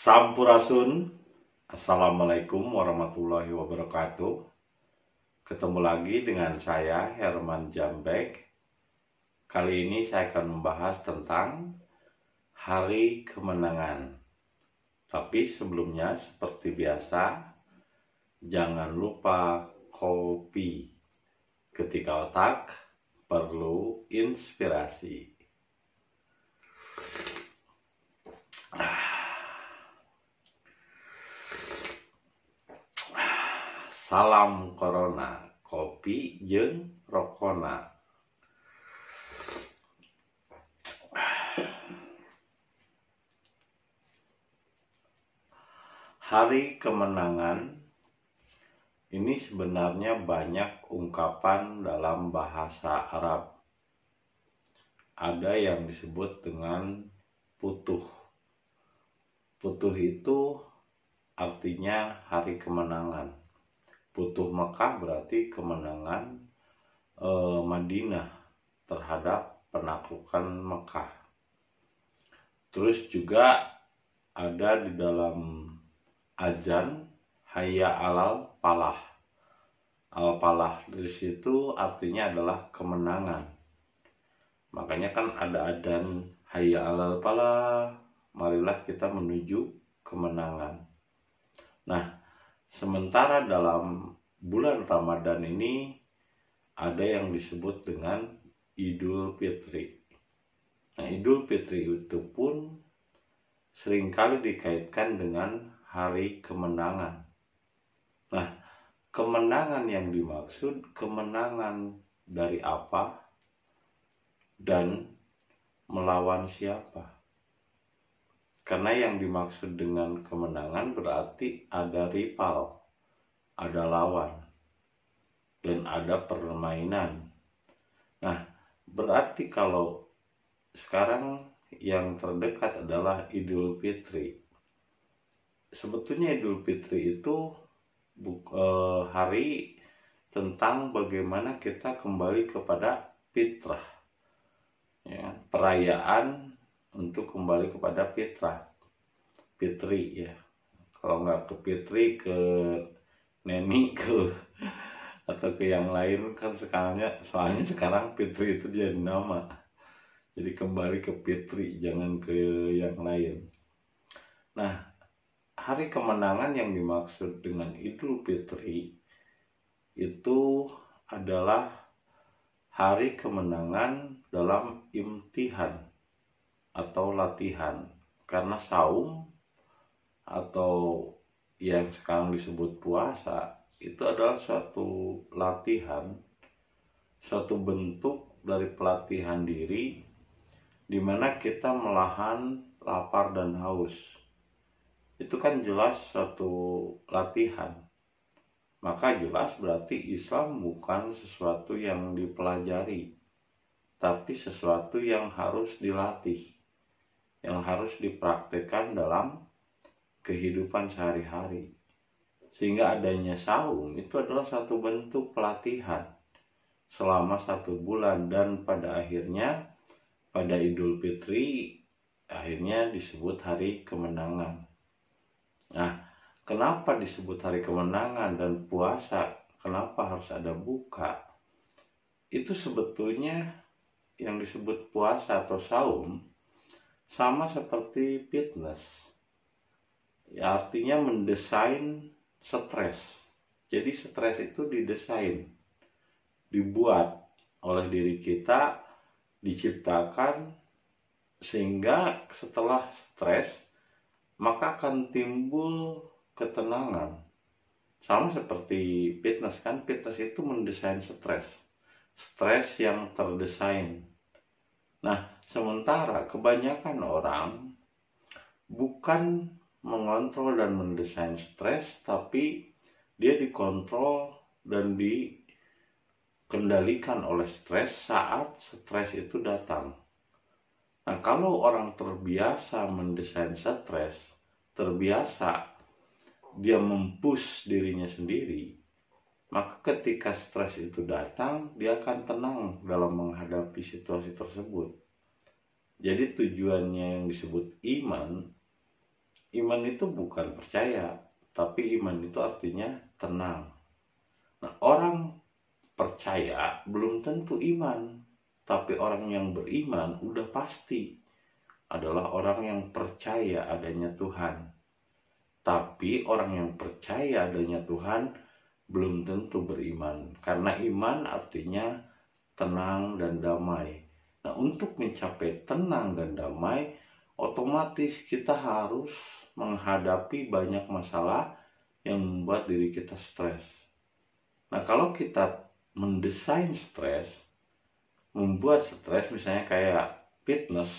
Sampurasun Assalamualaikum warahmatullahi wabarakatuh Ketemu lagi dengan saya Herman Jambek Kali ini saya akan membahas tentang Hari Kemenangan Tapi sebelumnya seperti biasa Jangan lupa kopi Ketika otak perlu inspirasi Ah Salam Corona, kopi jeng rokona. Hari kemenangan ini sebenarnya banyak ungkapan dalam bahasa Arab. Ada yang disebut dengan putuh. Putuh itu artinya hari kemenangan Butuh Mekah berarti kemenangan e, Madinah terhadap penaklukan Mekah. Terus juga ada di dalam azan Hayya alal palah. Al palah dari situ artinya adalah kemenangan. Makanya kan ada adan Hayya alal palah. Marilah kita menuju kemenangan. Nah, Sementara dalam bulan Ramadan ini ada yang disebut dengan Idul Fitri. Nah, Idul Fitri itu pun seringkali dikaitkan dengan hari kemenangan. Nah, kemenangan yang dimaksud kemenangan dari apa dan melawan siapa? Karena yang dimaksud dengan kemenangan berarti ada rival, ada lawan, dan ada permainan. Nah, berarti kalau sekarang yang terdekat adalah Idul Fitri. Sebetulnya Idul Fitri itu eh, hari tentang bagaimana kita kembali kepada fitrah, ya, perayaan untuk kembali kepada fitrah fitri ya kalau nggak ke fitri ke neni ke atau ke yang lain kan sekarangnya soalnya sekarang fitri itu dia nama jadi kembali ke fitri jangan ke yang lain nah hari kemenangan yang dimaksud dengan idul fitri itu adalah hari kemenangan dalam imtihan atau latihan karena saum atau yang sekarang disebut puasa itu adalah suatu latihan suatu bentuk dari pelatihan diri di mana kita melahan lapar dan haus itu kan jelas suatu latihan maka jelas berarti Islam bukan sesuatu yang dipelajari tapi sesuatu yang harus dilatih yang hmm. harus dipraktekkan dalam kehidupan sehari-hari. Sehingga adanya saum itu adalah satu bentuk pelatihan selama satu bulan dan pada akhirnya pada Idul Fitri akhirnya disebut hari kemenangan. Nah, kenapa disebut hari kemenangan dan puasa? Kenapa harus ada buka? Itu sebetulnya yang disebut puasa atau saum sama seperti fitness ya artinya mendesain stres jadi stres itu didesain dibuat oleh diri kita diciptakan sehingga setelah stres maka akan timbul ketenangan sama seperti fitness kan fitness itu mendesain stres stres yang terdesain Nah, sementara kebanyakan orang bukan mengontrol dan mendesain stres, tapi dia dikontrol dan dikendalikan oleh stres saat stres itu datang. Nah, kalau orang terbiasa mendesain stres, terbiasa dia mempush dirinya sendiri, maka ketika stres itu datang dia akan tenang dalam menghadapi situasi tersebut jadi tujuannya yang disebut iman iman itu bukan percaya tapi iman itu artinya tenang nah orang percaya belum tentu iman tapi orang yang beriman udah pasti adalah orang yang percaya adanya Tuhan tapi orang yang percaya adanya Tuhan belum tentu beriman karena iman artinya tenang dan damai. Nah, untuk mencapai tenang dan damai, otomatis kita harus menghadapi banyak masalah yang membuat diri kita stres. Nah, kalau kita mendesain stres, membuat stres misalnya kayak fitness,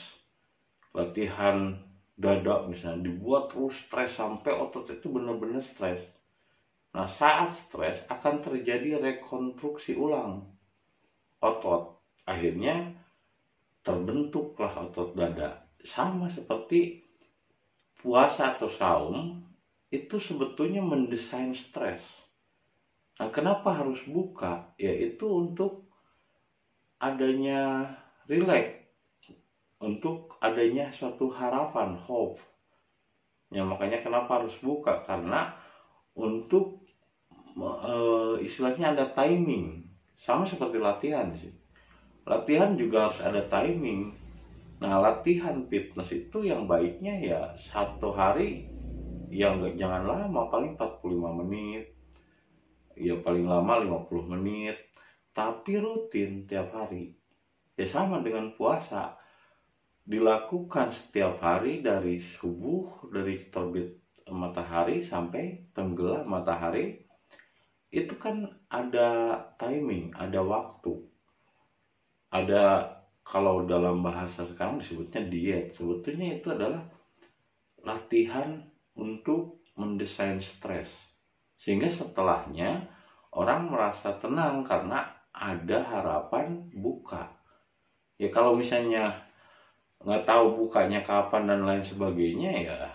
latihan dada misalnya dibuat terus stres sampai otot itu benar-benar stres Nah, saat stres akan terjadi rekonstruksi ulang otot. Akhirnya terbentuklah otot dada. Sama seperti puasa atau saum itu sebetulnya mendesain stres. Nah, kenapa harus buka? Yaitu untuk adanya relax, untuk adanya suatu harapan, hope. Ya makanya kenapa harus buka? Karena untuk uh, istilahnya ada timing sama seperti latihan sih latihan juga harus ada timing nah latihan fitness itu yang baiknya ya satu hari yang enggak jangan lama paling 45 menit ya paling lama 50 menit tapi rutin tiap hari ya sama dengan puasa dilakukan setiap hari dari subuh dari terbit matahari sampai tenggelam matahari itu kan ada timing, ada waktu. Ada kalau dalam bahasa sekarang disebutnya diet. Sebetulnya itu adalah latihan untuk mendesain stres. Sehingga setelahnya orang merasa tenang karena ada harapan buka. Ya kalau misalnya nggak tahu bukanya kapan dan lain sebagainya ya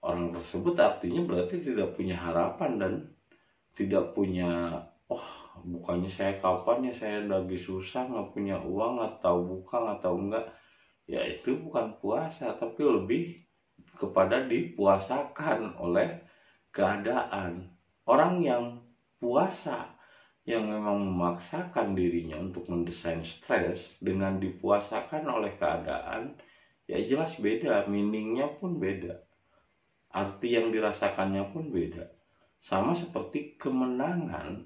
orang tersebut artinya berarti tidak punya harapan dan tidak punya oh bukannya saya kapan ya saya lagi susah nggak punya uang atau bukan atau enggak ya itu bukan puasa tapi lebih kepada dipuasakan oleh keadaan orang yang puasa yang memang memaksakan dirinya untuk mendesain stres dengan dipuasakan oleh keadaan ya jelas beda meaningnya pun beda arti yang dirasakannya pun beda sama seperti kemenangan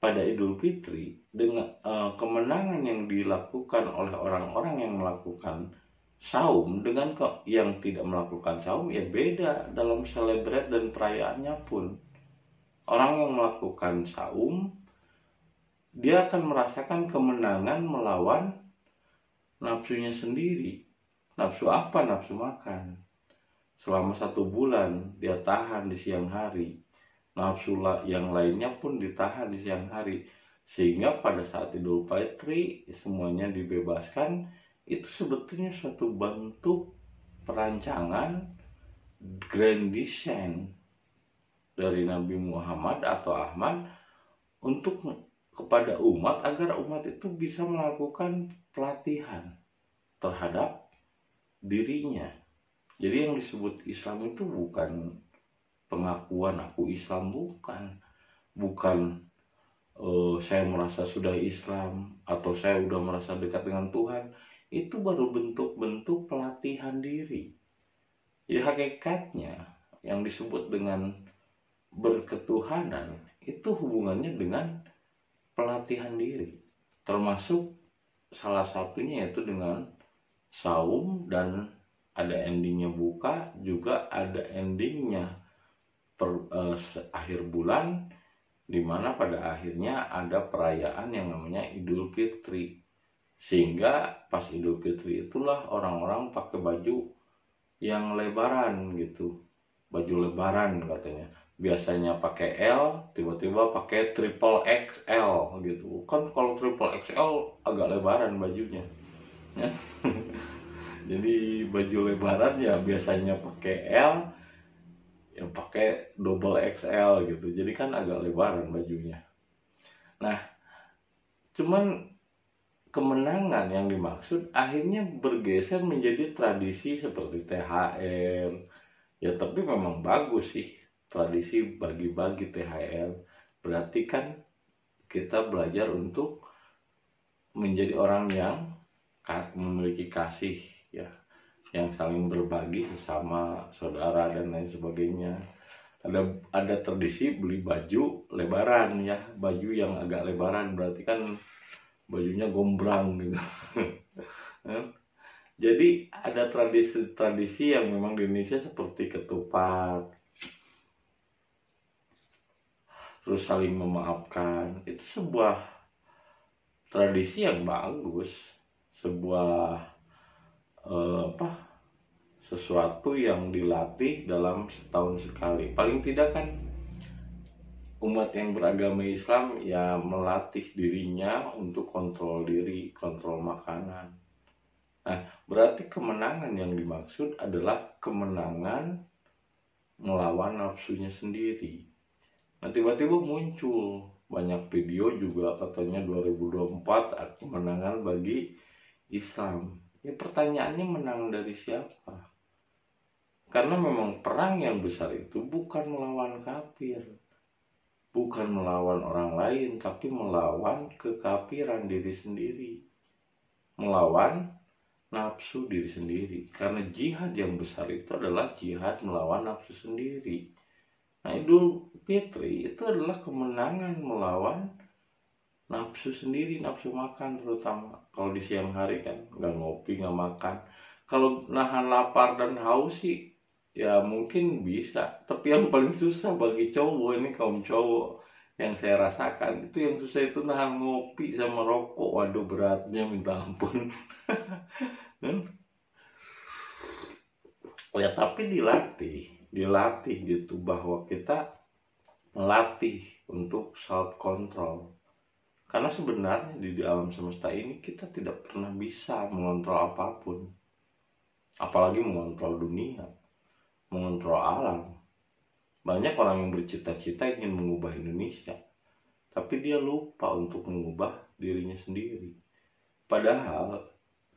pada Idul Fitri dengan e, kemenangan yang dilakukan oleh orang-orang yang melakukan saum dengan ke, yang tidak melakukan saum ya beda dalam selebrate dan perayaannya pun orang yang melakukan saum dia akan merasakan kemenangan melawan nafsunya sendiri nafsu apa nafsu makan selama satu bulan dia tahan di siang hari nafsu yang lainnya pun ditahan di siang hari sehingga pada saat Idul Fitri semuanya dibebaskan itu sebetulnya suatu bentuk perancangan grand design dari Nabi Muhammad atau Ahmad untuk kepada umat agar umat itu bisa melakukan pelatihan terhadap dirinya. Jadi yang disebut Islam itu bukan pengakuan aku Islam bukan bukan uh, saya merasa sudah Islam atau saya sudah merasa dekat dengan Tuhan itu baru bentuk-bentuk pelatihan diri jadi ya, hakikatnya yang disebut dengan berketuhanan itu hubungannya dengan pelatihan diri termasuk salah satunya yaitu dengan saum dan ada endingnya buka juga ada endingnya per, uh, akhir bulan dimana pada akhirnya ada perayaan yang namanya Idul Fitri sehingga pas Idul Fitri itulah orang-orang pakai baju yang lebaran gitu baju lebaran katanya biasanya pakai L tiba-tiba pakai triple XL gitu kan kalau triple XL agak lebaran bajunya jadi baju lebaran ya biasanya pakai L yang pakai double XL gitu jadi kan agak lebaran bajunya nah cuman kemenangan yang dimaksud akhirnya bergeser menjadi tradisi seperti THR ya tapi memang bagus sih tradisi bagi-bagi THR berarti kan kita belajar untuk menjadi orang yang memiliki kasih ya yang saling berbagi sesama saudara dan lain sebagainya ada ada tradisi beli baju lebaran ya baju yang agak lebaran berarti kan bajunya gombrang gitu jadi ada tradisi-tradisi yang memang di Indonesia seperti ketupat terus saling memaafkan itu sebuah tradisi yang bagus sebuah eh, apa sesuatu yang dilatih dalam setahun sekali paling tidak kan umat yang beragama Islam ya melatih dirinya untuk kontrol diri kontrol makanan nah berarti kemenangan yang dimaksud adalah kemenangan melawan nafsunya sendiri nah tiba-tiba muncul banyak video juga katanya 2024 kemenangan bagi Islam ya pertanyaannya menang dari siapa karena memang perang yang besar itu bukan melawan kafir, bukan melawan orang lain, tapi melawan kekafiran diri sendiri, melawan nafsu diri sendiri. Karena jihad yang besar itu adalah jihad melawan nafsu sendiri. Nah, Idul Fitri itu adalah kemenangan melawan nafsu sendiri, nafsu makan terutama. Kalau di siang hari kan, nggak ngopi, nggak makan. Kalau nahan lapar dan haus sih ya mungkin bisa tapi yang paling susah bagi cowok ini kaum cowok yang saya rasakan itu yang susah itu nahan ngopi sama rokok waduh beratnya minta ampun ya tapi dilatih dilatih gitu bahwa kita melatih untuk self control karena sebenarnya di, di alam semesta ini kita tidak pernah bisa mengontrol apapun apalagi mengontrol dunia mengontrol alam. Banyak orang yang bercita-cita ingin mengubah Indonesia, tapi dia lupa untuk mengubah dirinya sendiri. Padahal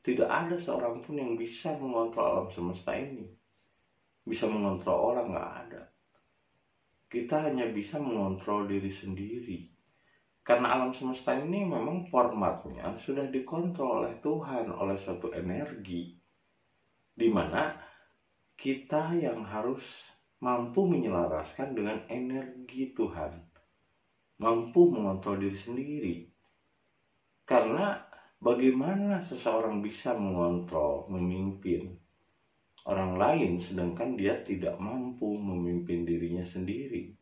tidak ada seorang pun yang bisa mengontrol alam semesta ini. Bisa mengontrol orang nggak ada. Kita hanya bisa mengontrol diri sendiri. Karena alam semesta ini memang formatnya sudah dikontrol oleh Tuhan, oleh suatu energi. Dimana mana kita yang harus mampu menyelaraskan dengan energi Tuhan, mampu mengontrol diri sendiri. Karena bagaimana seseorang bisa mengontrol, memimpin orang lain sedangkan dia tidak mampu memimpin dirinya sendiri.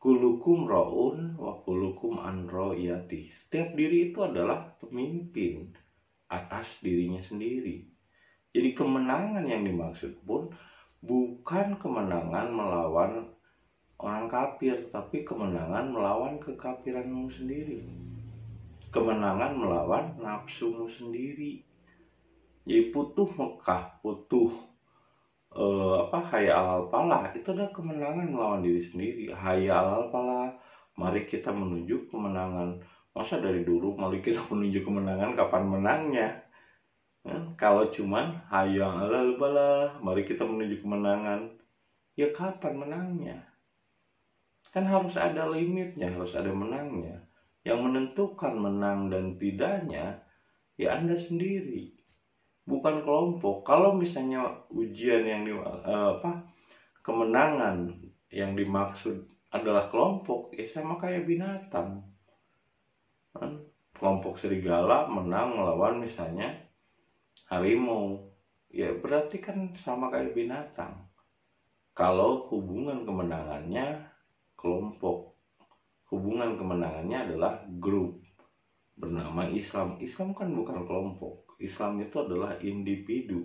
Kulukum ro'un wa kulukum yati. Setiap diri itu adalah pemimpin atas dirinya sendiri jadi kemenangan yang dimaksud pun bukan kemenangan melawan orang kafir, tapi kemenangan melawan kekafiranmu sendiri. Kemenangan melawan nafsumu sendiri. Jadi putuh Mekah, putuh eh, apa hayal al itu adalah kemenangan melawan diri sendiri. Hayal al mari kita menuju kemenangan. Masa dari dulu mari kita menuju kemenangan kapan menangnya? Ya, kalau cuman hayang halal mari kita menuju kemenangan. Ya kapan menangnya? Kan harus ada limitnya, harus ada menangnya. Yang menentukan menang dan tidaknya ya Anda sendiri. Bukan kelompok. Kalau misalnya ujian yang di eh, apa kemenangan yang dimaksud adalah kelompok, ya sama kayak binatang. kan? Kelompok serigala menang melawan misalnya harimau ya berarti kan sama kayak binatang kalau hubungan kemenangannya kelompok hubungan kemenangannya adalah grup bernama Islam Islam kan bukan kelompok Islam itu adalah individu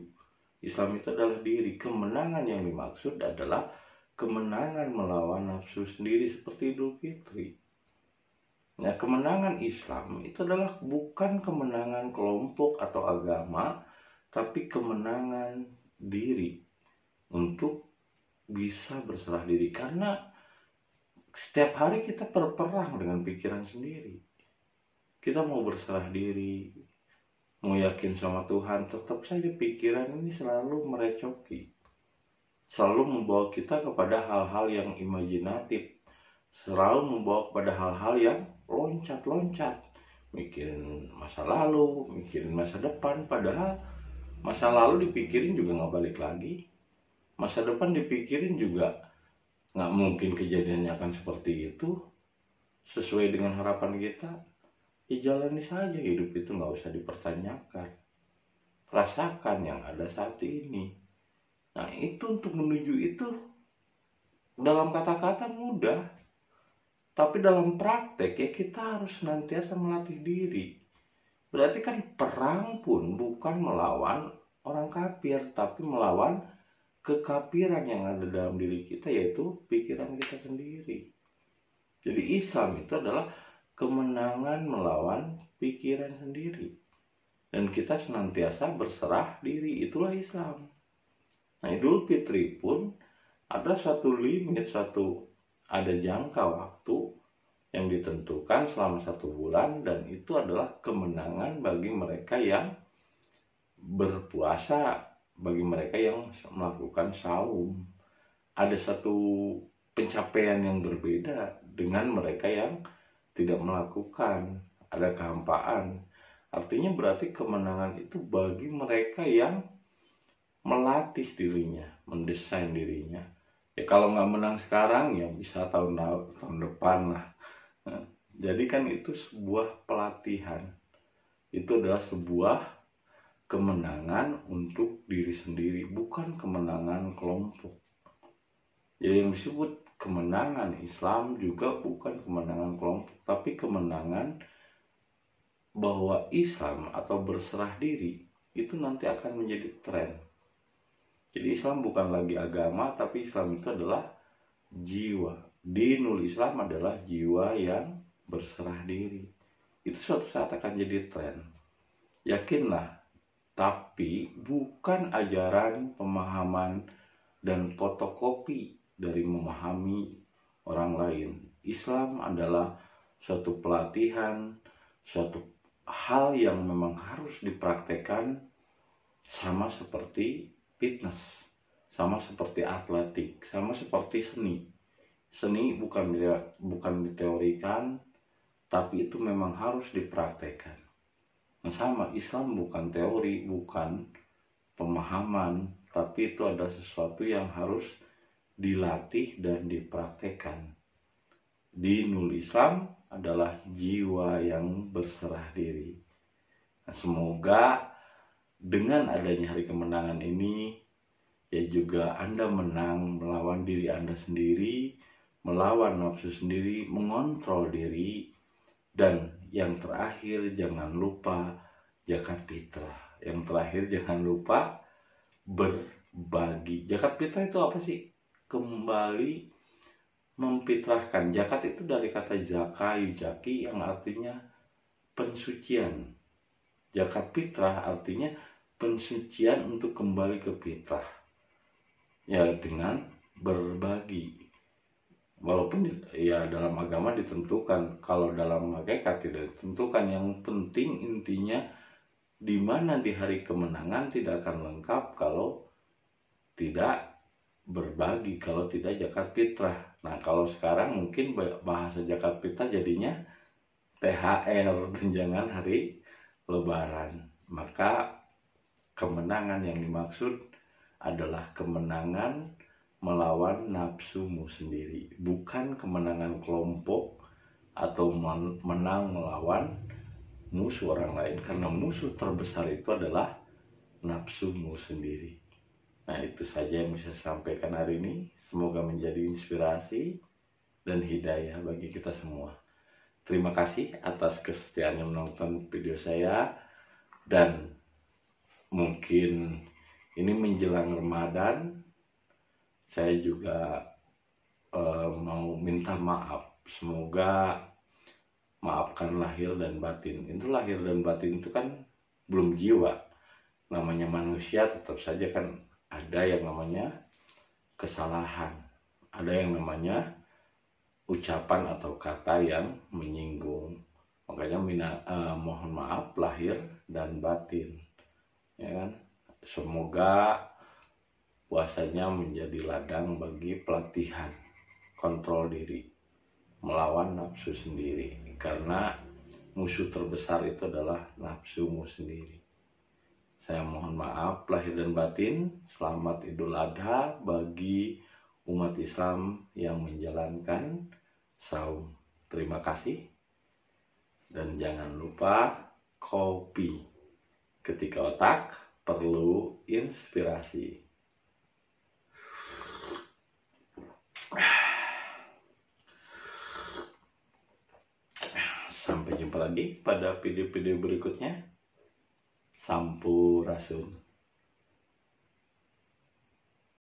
Islam itu adalah diri kemenangan yang dimaksud adalah kemenangan melawan nafsu sendiri seperti Idul Fitri Nah, kemenangan Islam itu adalah bukan kemenangan kelompok atau agama, tapi kemenangan diri untuk bisa berserah diri karena setiap hari kita berperang dengan pikiran sendiri kita mau berserah diri mau yakin sama Tuhan tetap saja pikiran ini selalu merecoki selalu membawa kita kepada hal-hal yang imajinatif selalu membawa kepada hal-hal yang loncat-loncat mikirin masa lalu mikirin masa depan padahal masa lalu dipikirin juga nggak balik lagi masa depan dipikirin juga nggak mungkin kejadiannya akan seperti itu sesuai dengan harapan kita dijalani saja hidup itu nggak usah dipertanyakan rasakan yang ada saat ini nah itu untuk menuju itu dalam kata-kata mudah tapi dalam praktek ya kita harus senantiasa melatih diri Berarti kan perang pun bukan melawan orang kafir, tapi melawan kekafiran yang ada dalam diri kita yaitu pikiran kita sendiri. Jadi Islam itu adalah kemenangan melawan pikiran sendiri. Dan kita senantiasa berserah diri, itulah Islam. Nah, Idul Fitri pun ada satu limit, satu ada jangka waktu yang ditentukan selama satu bulan dan itu adalah kemenangan bagi mereka yang berpuasa bagi mereka yang melakukan saum ada satu pencapaian yang berbeda dengan mereka yang tidak melakukan ada kehampaan artinya berarti kemenangan itu bagi mereka yang melatih dirinya mendesain dirinya ya kalau nggak menang sekarang ya bisa tahun tahun depan lah Nah, jadi kan itu sebuah pelatihan. Itu adalah sebuah kemenangan untuk diri sendiri, bukan kemenangan kelompok. Jadi ya, yang disebut kemenangan Islam juga bukan kemenangan kelompok, tapi kemenangan bahwa Islam atau berserah diri itu nanti akan menjadi tren. Jadi Islam bukan lagi agama, tapi Islam itu adalah jiwa, di dinul Islam adalah jiwa yang berserah diri. Itu suatu saat akan jadi tren. Yakinlah, tapi bukan ajaran pemahaman dan fotokopi dari memahami orang lain. Islam adalah suatu pelatihan, suatu hal yang memang harus dipraktekkan sama seperti fitness, sama seperti atletik, sama seperti seni seni bukan bukan diteorikan tapi itu memang harus dipraktekkan nah, sama Islam bukan teori bukan pemahaman tapi itu ada sesuatu yang harus dilatih dan dipraktekkan di nul Islam adalah jiwa yang berserah diri nah, semoga dengan adanya hari kemenangan ini ya juga Anda menang melawan diri Anda sendiri melawan nafsu sendiri, mengontrol diri, dan yang terakhir jangan lupa jakat fitrah. Yang terakhir jangan lupa berbagi. Jakat fitrah itu apa sih? Kembali memfitrahkan. Jakat itu dari kata zaka yujaki yang artinya pensucian. Jakat fitrah artinya pensucian untuk kembali ke fitrah. Ya dengan berbagi walaupun ya dalam agama ditentukan kalau dalam hakikat tidak ditentukan yang penting intinya di mana di hari kemenangan tidak akan lengkap kalau tidak berbagi kalau tidak zakat fitrah nah kalau sekarang mungkin bahasa zakat fitrah jadinya THR tunjangan hari lebaran maka kemenangan yang dimaksud adalah kemenangan melawan nafsumu sendiri, bukan kemenangan kelompok atau menang melawan musuh orang lain karena musuh terbesar itu adalah nafsumu sendiri. Nah, itu saja yang bisa saya sampaikan hari ini. Semoga menjadi inspirasi dan hidayah bagi kita semua. Terima kasih atas kesetiaannya menonton video saya dan mungkin ini menjelang Ramadan saya juga uh, mau minta maaf semoga maafkan lahir dan batin itu lahir dan batin itu kan belum jiwa namanya manusia tetap saja kan ada yang namanya kesalahan ada yang namanya ucapan atau kata yang menyinggung makanya mina, eh, mohon maaf lahir dan batin ya kan semoga puasanya menjadi ladang bagi pelatihan kontrol diri melawan nafsu sendiri karena musuh terbesar itu adalah nafsumu sendiri. Saya mohon maaf lahir dan batin. Selamat Idul Adha bagi umat Islam yang menjalankan saum. Terima kasih. Dan jangan lupa kopi. Ketika otak perlu inspirasi. Sampai jumpa lagi pada video-video berikutnya. Sampurasun.